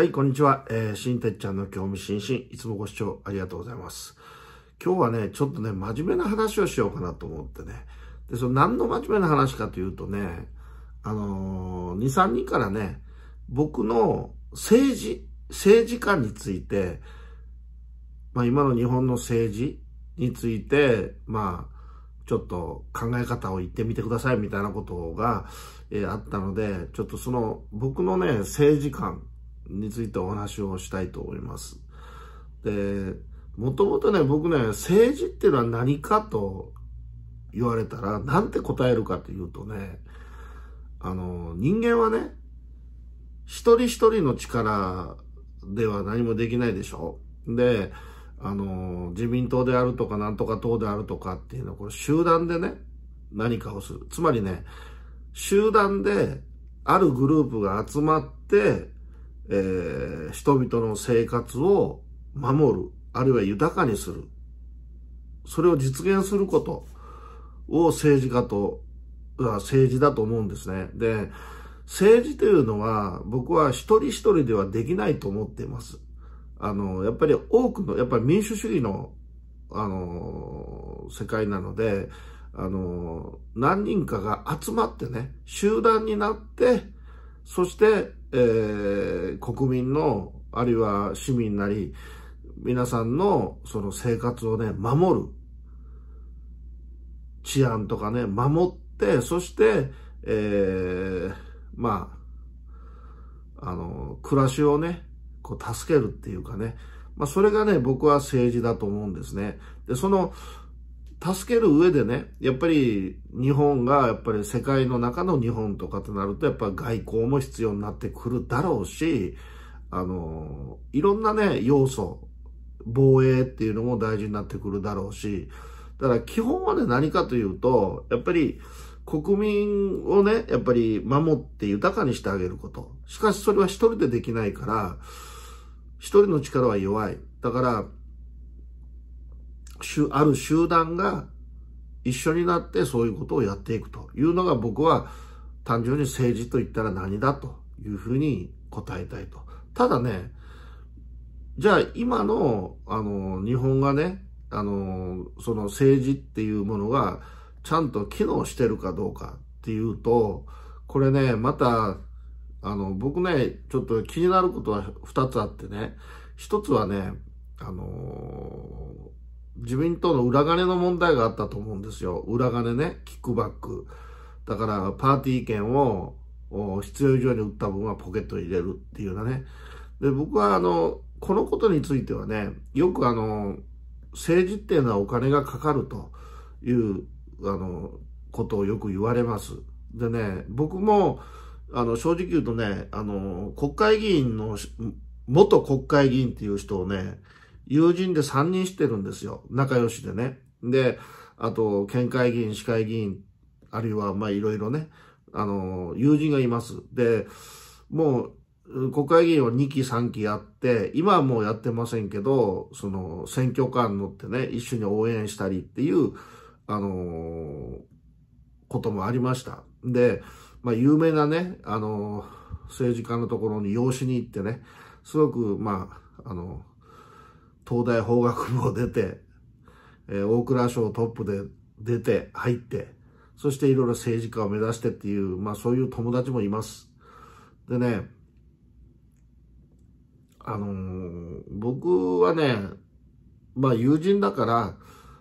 はい、こんにちは。えー、しんてっちゃんの興味津々。いつもご視聴ありがとうございます。今日はね、ちょっとね、真面目な話をしようかなと思ってね。で、その何の真面目な話かというとね、あのー、2、3人からね、僕の政治、政治観について、まあ今の日本の政治について、まあ、ちょっと考え方を言ってみてくださいみたいなことが、えー、あったので、ちょっとその僕のね、政治観についてお話をしたいと思います。で、もともとね、僕ね、政治っていうのは何かと言われたら、なんて答えるかというとね、あの、人間はね、一人一人の力では何もできないでしょで、あの、自民党であるとか、なんとか党であるとかっていうのは、これ集団でね、何かをする。つまりね、集団で、あるグループが集まって、えー、人々の生活を守る、あるいは豊かにする。それを実現することを政治家と、政治だと思うんですね。で、政治というのは僕は一人一人ではできないと思っています。あの、やっぱり多くの、やっぱり民主主義の、あの、世界なので、あの、何人かが集まってね、集団になって、そしてえー、国民の、あるいは市民なり、皆さんのその生活をね、守る。治安とかね、守って、そして、えー、まあ、あの、暮らしをね、こう助けるっていうかね、まあそれがね、僕は政治だと思うんですね。で、その、助ける上でね、やっぱり日本が、やっぱり世界の中の日本とかとなると、やっぱ外交も必要になってくるだろうし、あの、いろんなね、要素、防衛っていうのも大事になってくるだろうし、だから基本はね、何かというと、やっぱり国民をね、やっぱり守って豊かにしてあげること。しかしそれは一人でできないから、一人の力は弱い。だから、ある集団が一緒になってそういうことをやっていくというのが僕は単純に政治と言ったら何だというふうに答えたいと。ただね、じゃあ今の、あの、日本がね、あの、その政治っていうものがちゃんと機能してるかどうかっていうと、これね、また、あの、僕ね、ちょっと気になることは2つあってね、1つはね、あの自民党の裏金の問題があったと思うんですよ。裏金ね、キックバック。だから、パーティー券を必要以上に売った分はポケットに入れるっていうようなね。で、僕はあの、このことについてはね、よくあの、政治っていうのはお金がかかるという、あの、ことをよく言われます。でね、僕も、あの、正直言うとね、あの、国会議員の、元国会議員っていう人をね、友人で3人してるんですよ。仲良しでね。で、あと、県会議員、市会議員、あるいは、まいろいろね、あの、友人がいます。で、もう、国会議員を2期、3期やって、今はもうやってませんけど、その、選挙カーに乗ってね、一緒に応援したりっていう、あのこともありました。で、まあ、有名なね、あの政治家のところに養子に行ってね、すごく、まあ、あの東大法学部を出て、えー、大蔵省トップで出て入って、そしていろいろ政治家を目指してっていう、まあそういう友達もいます。でね、あのー、僕はね、まあ友人だから、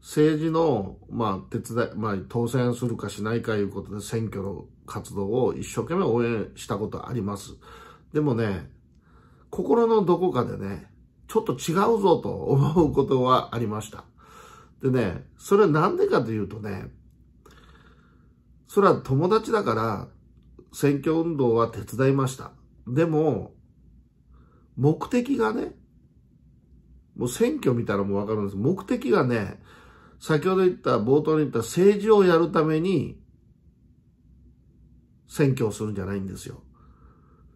政治の、まあ手伝い、まあ当選するかしないかいうことで選挙の活動を一生懸命応援したことあります。でもね、心のどこかでね、ちょっと違うぞと思うことはありました。でね、それはなんでかというとね、それは友達だから選挙運動は手伝いました。でも、目的がね、もう選挙見たらもうわかるんです。目的がね、先ほど言った、冒頭に言った政治をやるために選挙をするんじゃないんですよ。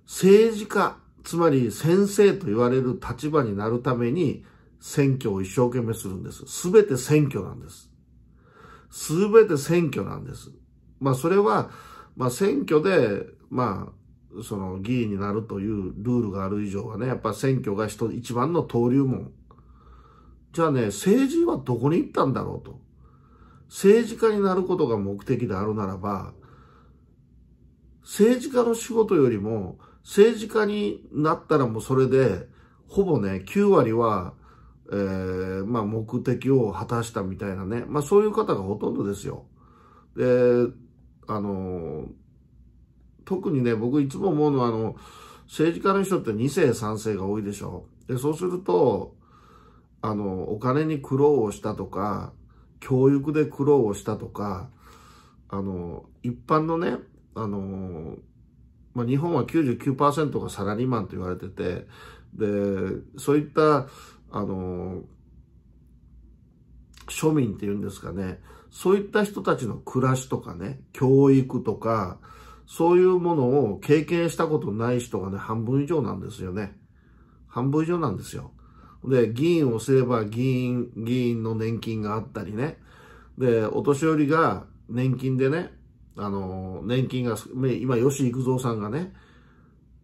政治家つまり先生と言われる立場になるために選挙を一生懸命するんです。すべて選挙なんです。すべて選挙なんです。まあそれは、まあ選挙で、まあ、その議員になるというルールがある以上はね、やっぱ選挙が人一番の登竜門。じゃあね、政治はどこに行ったんだろうと。政治家になることが目的であるならば、政治家の仕事よりも、政治家になったらもうそれで、ほぼね、9割は、えー、まあ、目的を果たしたみたいなね。まあ、そういう方がほとんどですよ。で、あの、特にね、僕いつも思うのは、あの、政治家の人って2世、3世が多いでしょ。で、そうすると、あの、お金に苦労をしたとか、教育で苦労をしたとか、あの、一般のね、あの、まあ、日本は99%がサラリーマンと言われてて、で、そういった、あの、庶民っていうんですかね、そういった人たちの暮らしとかね、教育とか、そういうものを経験したことない人がね、半分以上なんですよね。半分以上なんですよ。で、議員をすれば議員、議員の年金があったりね。で、お年寄りが年金でね、あの、年金が、今、吉幾三さんがね、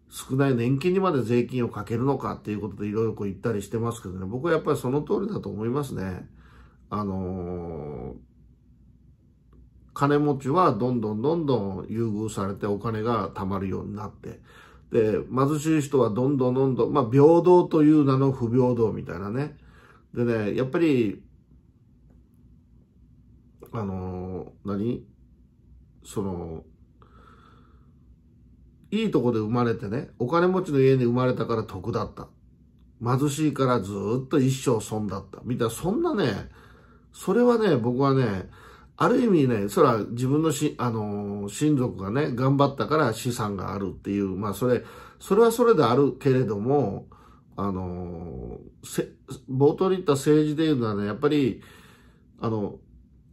少ない年金にまで税金をかけるのかっていうことでいろいろこう言ったりしてますけどね、僕はやっぱりその通りだと思いますね。あの金持ちはどんどんどんどん優遇されてお金が貯まるようになって、で、貧しい人はどんどんどんどん、まあ、平等という名の不平等みたいなね。でね、やっぱり、あの何その、いいとこで生まれてね、お金持ちの家に生まれたから得だった。貧しいからずっと一生損だった。みたいな、そんなね、それはね、僕はね、ある意味ね、それは自分のし、あのー、親族がね、頑張ったから資産があるっていう、まあそれ、それはそれであるけれども、あのー、冒頭に言った政治で言うのはね、やっぱり、あの、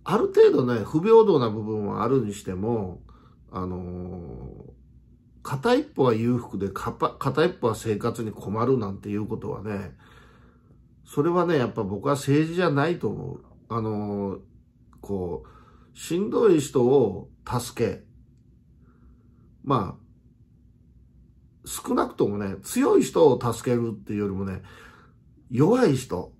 ある程度ね、不平等な部分はあるにしても、あのー、片一方は裕福で、片一方は生活に困るなんていうことはね、それはね、やっぱ僕は政治じゃないと思う。あのー、こう、しんどい人を助け、まあ、少なくともね、強い人を助けるっていうよりもね、弱い人、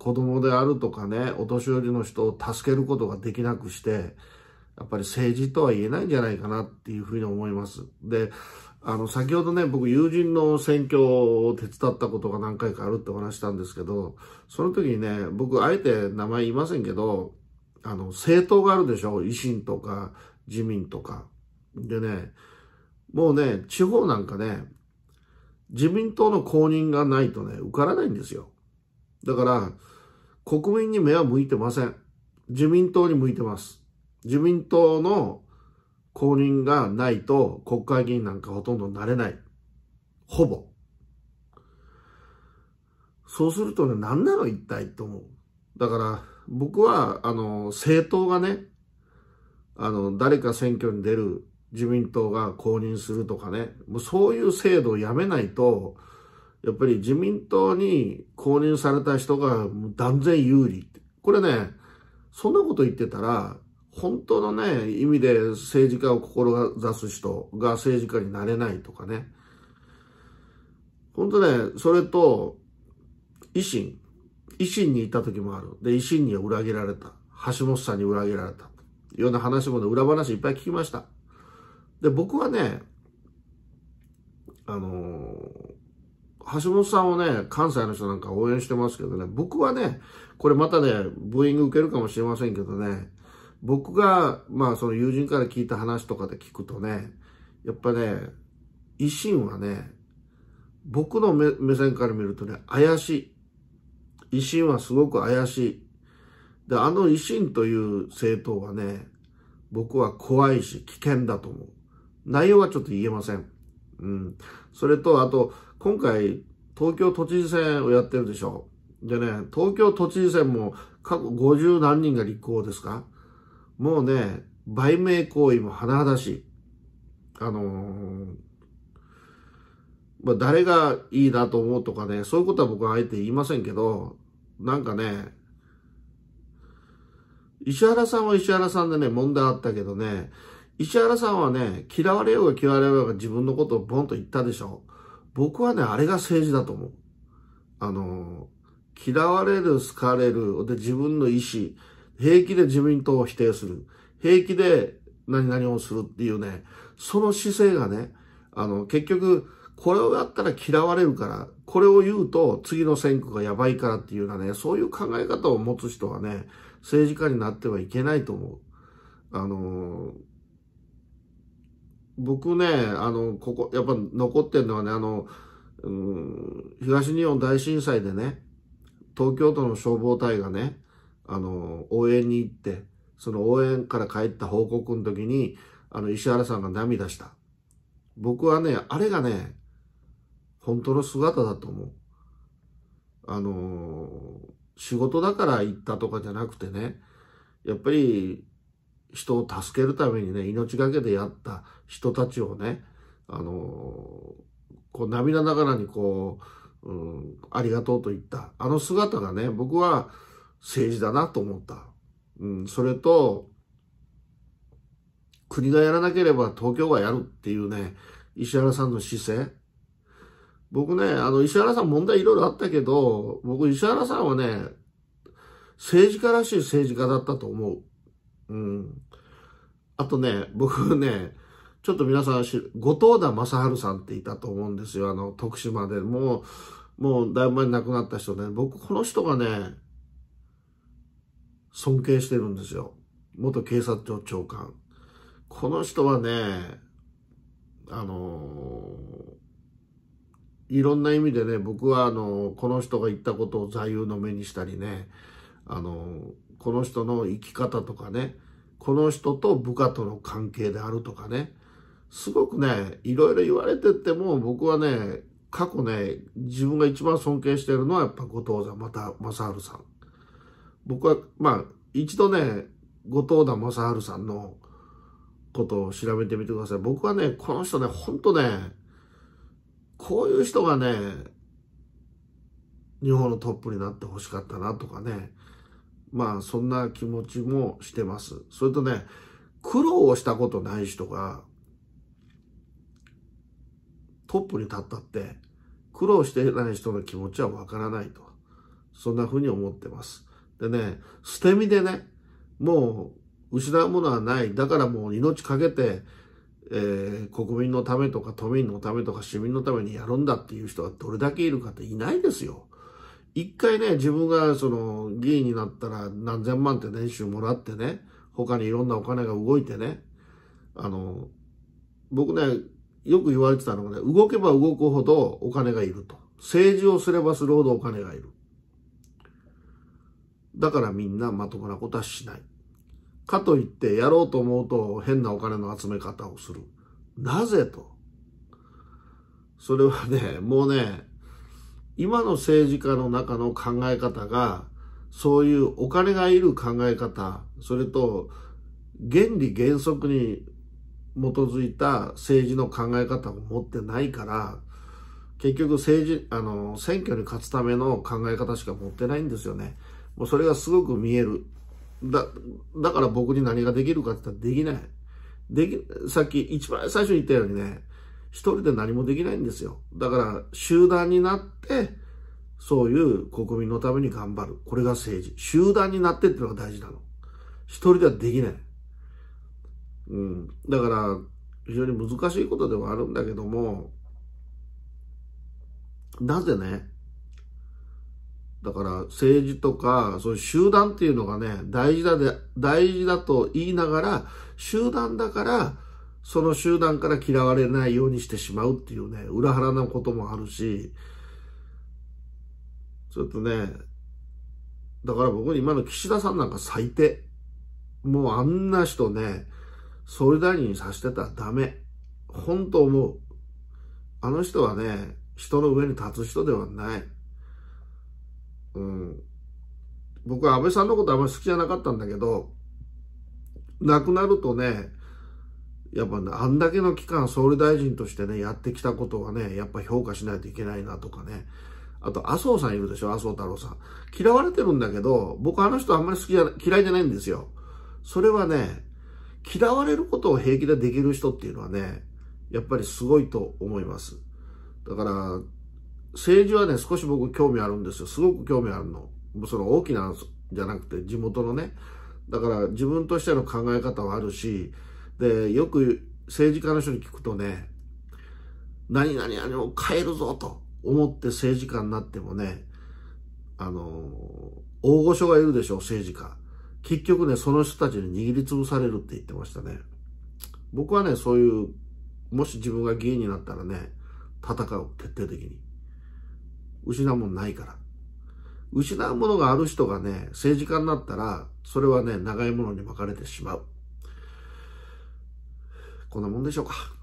子供であるとかね、お年寄りの人を助けることができなくして、やっぱり政治とは言えないんじゃないかなっていうふうに思います。で、あの、先ほどね、僕友人の選挙を手伝ったことが何回かあるってお話したんですけど、その時にね、僕あえて名前言いませんけど、あの、政党があるでしょ維新とか、自民とか。でね、もうね、地方なんかね、自民党の公認がないとね、受からないんですよ。だから、国民に目は向いてません。自民党に向いてます。自民党の公認がないと国会議員なんかほとんどなれない。ほぼ。そうするとね、何なの一体と思う。だから、僕は、あの、政党がね、あの、誰か選挙に出る自民党が公認するとかね、もうそういう制度をやめないと、やっぱり自民党に公認された人が断然有利って。これね、そんなこと言ってたら、本当のね、意味で政治家を志す人が政治家になれないとかね。本当ね、それと、維新。維新にいた時もある。で、維新には裏切られた。橋本さんに裏切られた。いうような話もね、裏話いっぱい聞きました。で、僕はね、あのー橋本さんをね、関西の人なんか応援してますけどね、僕はね、これまたね、ブーイング受けるかもしれませんけどね、僕が、まあその友人から聞いた話とかで聞くとね、やっぱね、維新はね、僕の目線から見るとね、怪しい。維新はすごく怪しい。で、あの維新という政党はね、僕は怖いし危険だと思う。内容はちょっと言えません。うん。それと、あと、今回、東京都知事選をやってるでしょ。でね、東京都知事選も過去50何人が立候補ですかもうね、売名行為も甚だしい。あのー、まあ、誰がいいなと思うとかね、そういうことは僕はあえて言いませんけど、なんかね、石原さんは石原さんでね、問題あったけどね、石原さんはね、嫌われようが嫌われようが自分のことをボンと言ったでしょ。僕はね、あれが政治だと思う。あの、嫌われる、好かれる、で、自分の意思、平気で自民党を否定する、平気で何々をするっていうね、その姿勢がね、あの、結局、これをやったら嫌われるから、これを言うと次の選挙がやばいからっていうようなね、そういう考え方を持つ人はね、政治家になってはいけないと思う。あのー僕ね、あの、ここ、やっぱ残ってんのはね、あの、うん、東日本大震災でね、東京都の消防隊がね、あの、応援に行って、その応援から帰った報告の時に、あの、石原さんが涙した。僕はね、あれがね、本当の姿だと思う。あの、仕事だから行ったとかじゃなくてね、やっぱり人を助けるためにね、命がけでやった人たちをね、あのー、こう涙ながらにこう、うん、ありがとうと言った。あの姿がね、僕は政治だなと思った。うん、それと、国がやらなければ東京がやるっていうね、石原さんの姿勢。僕ね、あの、石原さん問題いろいろあったけど、僕石原さんはね、政治家らしい政治家だったと思う。うん。あとね、僕ね、ちょっと皆さん知る、後藤田正治さんっていたと思うんですよ。あの、徳島でもう、もうだいぶ前に亡くなった人ね。僕、この人がね、尊敬してるんですよ。元警察庁長官。この人はね、あのー、いろんな意味でね、僕はあのー、この人が言ったことを座右の目にしたりね、あのーこの人の生き方とかね、この人と部下との関係であるとかね、すごくね、いろいろ言われてても、僕はね、過去ね、自分が一番尊敬してるのはやっぱ後藤田また正治さん。僕は、まあ、一度ね、後藤田正治さんのことを調べてみてください。僕はね、この人ね、ほんとね、こういう人がね、日本のトップになってほしかったなとかね、まあ、そんな気持ちもしてます。それとね、苦労をしたことない人が、トップに立ったって、苦労してない人の気持ちはわからないと。そんな風に思ってます。でね、捨て身でね、もう失うものはない。だからもう命かけて、えー、国民のためとか都民のためとか市民のためにやるんだっていう人はどれだけいるかっていないですよ。一回ね、自分がその議員になったら何千万って年収もらってね、他にいろんなお金が動いてね、あの、僕ね、よく言われてたのがね、動けば動くほどお金がいると。政治をすればするほどお金がいる。だからみんなまともなことはしない。かといってやろうと思うと変なお金の集め方をする。なぜと。それはね、もうね、今の政治家の中の考え方が、そういうお金がいる考え方、それと原理原則に基づいた政治の考え方を持ってないから、結局政治、あの、選挙に勝つための考え方しか持ってないんですよね。もうそれがすごく見える。だ、だから僕に何ができるかって言ったらできない。でき、さっき一番最初に言ったようにね、一人で何もできないんですよ。だから集団になって、そういう国民のために頑張る。これが政治。集団になってっていうのが大事なの。一人ではできない。うん。だから、非常に難しいことではあるんだけども、なぜね、だから政治とか、そういう集団っていうのがね、大事だで、大事だと言いながら、集団だから、その集団から嫌われないようにしてしまうっていうね、裏腹なこともあるし、ちょっとね、だから僕今の岸田さんなんか最低。もうあんな人ね、総理大臣にさしてたらダメ。ほんと思う。あの人はね、人の上に立つ人ではない。うん。僕は安倍さんのことあんまり好きじゃなかったんだけど、亡くなるとね、やっぱね、あんだけの期間総理大臣としてね、やってきたことはね、やっぱ評価しないといけないなとかね。あと、麻生さんいるでしょ麻生太郎さん。嫌われてるんだけど、僕あの人あんまり好きじゃ、嫌いじゃないんですよ。それはね、嫌われることを平気でできる人っていうのはね、やっぱりすごいと思います。だから、政治はね、少し僕興味あるんですよ。すごく興味あるの。その大きなじゃなくて、地元のね。だから自分としての考え方はあるし、で、よく政治家の人に聞くとね、何々あれを変えるぞと思って政治家になってもね、あの、大御所がいるでしょ、政治家。結局ね、その人たちに握りつぶされるって言ってましたね。僕はね、そういう、もし自分が議員になったらね、戦う、徹底的に。失うもんないから。失うものがある人がね、政治家になったら、それはね、長いものに巻かれてしまう。こんなもんでしょうか。